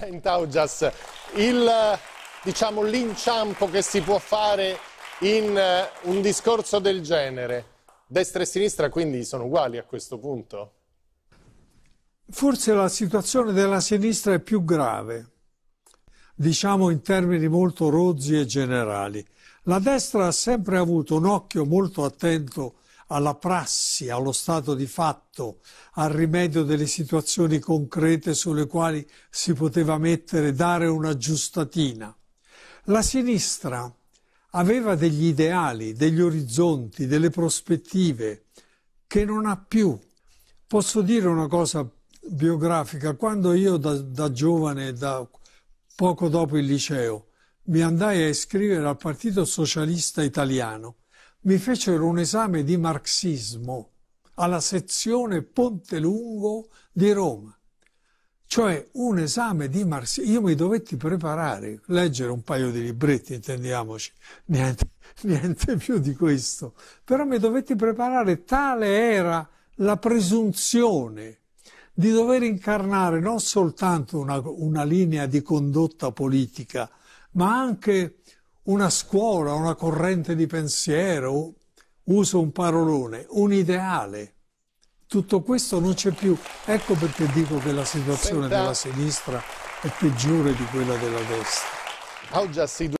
Pentaugias, il diciamo, l'inciampo che si può fare in eh, un discorso del genere? Destra e sinistra quindi sono uguali a questo punto? Forse la situazione della sinistra è più grave, diciamo in termini molto rozzi e generali. La destra ha sempre avuto un occhio molto attento alla prassi, allo stato di fatto, al rimedio delle situazioni concrete sulle quali si poteva mettere, dare una giustatina. La sinistra aveva degli ideali, degli orizzonti, delle prospettive che non ha più. Posso dire una cosa biografica, quando io da, da giovane, da poco dopo il liceo, mi andai a iscrivere al Partito Socialista Italiano, mi fecero un esame di marxismo alla sezione Pontelungo di Roma. Cioè un esame di marxismo, io mi dovetti preparare, leggere un paio di libretti, intendiamoci, niente, niente più di questo, però mi dovetti preparare, tale era la presunzione di dover incarnare non soltanto una, una linea di condotta politica, ma anche una scuola, una corrente di pensiero, uso un parolone, un ideale. Tutto questo non c'è più. Ecco perché dico che la situazione Senta. della sinistra è peggiore di quella della destra.